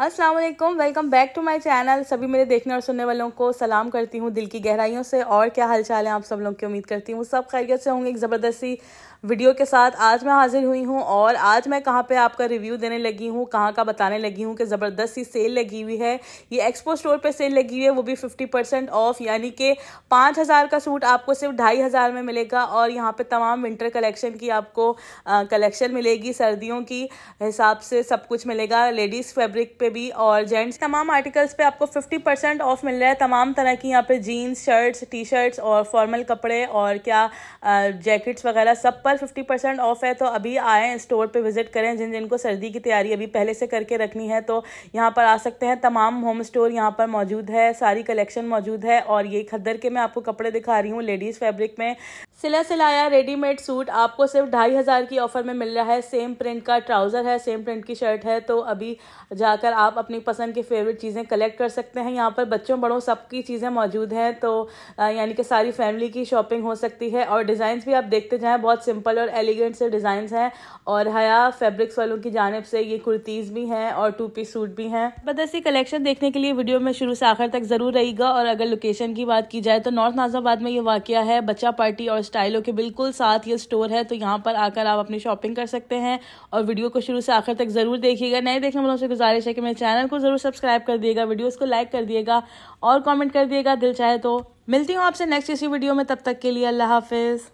अस्सलाम वालेकुम welcome back to my channel सभी मेरे देखने और सुनने वालों को सलाम करती हूँ दिल की गहराइयों से और क्या हालचाल है आप सब लोग की उम्मीद करती हूँ सब खैरियत से होंगे एक ज़बरदस्ती वीडियो के साथ आज मैं हाजिर हुई हूँ और आज मैं कहाँ पे आपका रिव्यू देने लगी हूँ कहाँ का बताने लगी हूँ कि ज़बरदस्त सी सेल लगी हुई है ये एक्सपो स्टोर पे सेल लगी हुई है वो भी फिफ्टी परसेंट ऑफ यानी कि पाँच हज़ार का सूट आपको सिर्फ ढाई हज़ार में मिलेगा और यहाँ पे तमाम विंटर कलेक्शन की आपको कलेक्शन मिलेगी सर्दियों की हिसाब से सब कुछ मिलेगा लेडीज़ फेब्रिक पे भी और जेंट्स तमाम आर्टिकल्स पे आपको 50 परसेंट ऑफ मिल रहा है तमाम तरह की यहाँ पे जीन्स शर्ट्स टी शर्ट्स और फॉर्मल कपड़े और क्या जैकेट्स वगैरह सब पर 50 परसेंट ऑफ है तो अभी आए स्टोर पे विजिट करें जिन जिनको सर्दी की तैयारी अभी पहले से करके रखनी है तो यहाँ पर आ सकते हैं तमाम होम स्टोर यहाँ पर मौजूद है सारी कलेक्शन मौजूद है और ये खद्दर के मैं आपको कपड़े दिखा रही हूँ लेडीज़ फैब्रिक में सिला सिलाया रेडीमेड सूट आपको सिर्फ ढाई हज़ार की ऑफ़र में मिल रहा है सेम प्रिंट का ट्राउज़र है सेम प्रिंट की शर्ट है तो अभी जाकर अंदर आप अपनी पसंद की फेवरेट चीज़ें कलेक्ट कर सकते हैं यहाँ पर बच्चों बड़ों सबकी चीज़ें मौजूद हैं तो यानी कि सारी फैमिली की शॉपिंग हो सकती है और डिज़ाइंस भी आप देखते जाएँ बहुत सिंपल और एलिगेंट से डिज़ाइंस हैं और हया फैब्रिक्स वालों की जानब से ये कुर्तीज़ भी हैं और टू पीस सूट भी हैं बदस्ती कलेक्शन देखने के लिए वीडियो में शुरू से आखिर तक ज़रूर रहेगा और अगर लोकेशन की बात की जाए तो नॉर्थ नाजाबाद में ये वाक़ है बच्चा पार्टी और स्टाइलों के बिल्कुल साथ ये स्टोर है तो यहाँ पर आकर आप अपनी शॉपिंग कर सकते हैं और वीडियो को शुरू से आखिर तक ज़रूर देखिएगा नए देखने वालों से गुजारिश है कि मेरे चैनल को ज़रूर सब्सक्राइब कर दिएगा वीडियोज़ को लाइक कर दिएगा और कॉमेंट कर दिएगा दिल चाहे तो मिलती हूँ आपसे नेक्स्ट इसी वीडियो में तब तक के लिए अल्लाह हाफिज़